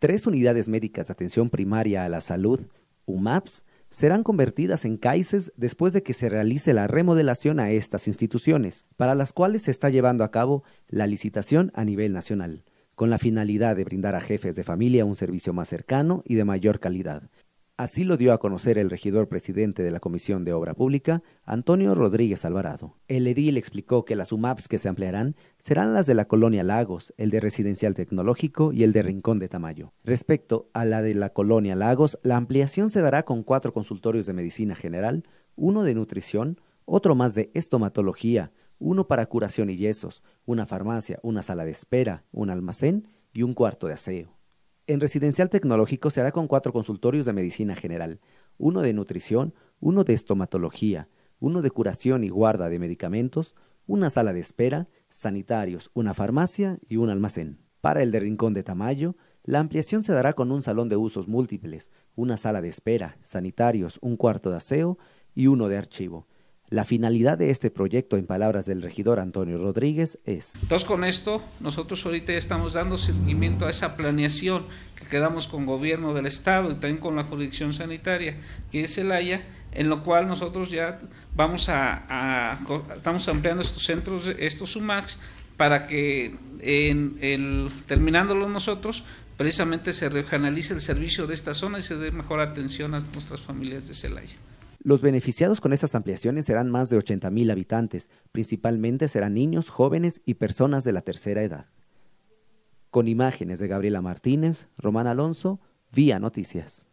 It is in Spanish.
Tres unidades médicas de atención primaria a la salud, UMAPS, serán convertidas en CAICES después de que se realice la remodelación a estas instituciones, para las cuales se está llevando a cabo la licitación a nivel nacional, con la finalidad de brindar a jefes de familia un servicio más cercano y de mayor calidad Así lo dio a conocer el regidor presidente de la Comisión de Obra Pública, Antonio Rodríguez Alvarado. El edil explicó que las UMAPs que se ampliarán serán las de la colonia Lagos, el de Residencial Tecnológico y el de Rincón de Tamayo. Respecto a la de la colonia Lagos, la ampliación se dará con cuatro consultorios de medicina general, uno de nutrición, otro más de estomatología, uno para curación y yesos, una farmacia, una sala de espera, un almacén y un cuarto de aseo. En Residencial Tecnológico se hará con cuatro consultorios de medicina general, uno de nutrición, uno de estomatología, uno de curación y guarda de medicamentos, una sala de espera, sanitarios, una farmacia y un almacén. Para el de Rincón de Tamayo, la ampliación se dará con un salón de usos múltiples, una sala de espera, sanitarios, un cuarto de aseo y uno de archivo. La finalidad de este proyecto, en palabras del regidor Antonio Rodríguez, es... Entonces con esto nosotros ahorita estamos dando seguimiento a esa planeación que quedamos con gobierno del estado y también con la jurisdicción sanitaria, que es el en lo cual nosotros ya vamos a, estamos ampliando estos centros, estos SUMAX, para que en, terminándolo nosotros precisamente se reanalice el servicio de esta zona y se dé mejor atención a nuestras familias de Celaya. Los beneficiados con estas ampliaciones serán más de 80.000 habitantes, principalmente serán niños, jóvenes y personas de la tercera edad. Con imágenes de Gabriela Martínez, Román Alonso, Vía Noticias.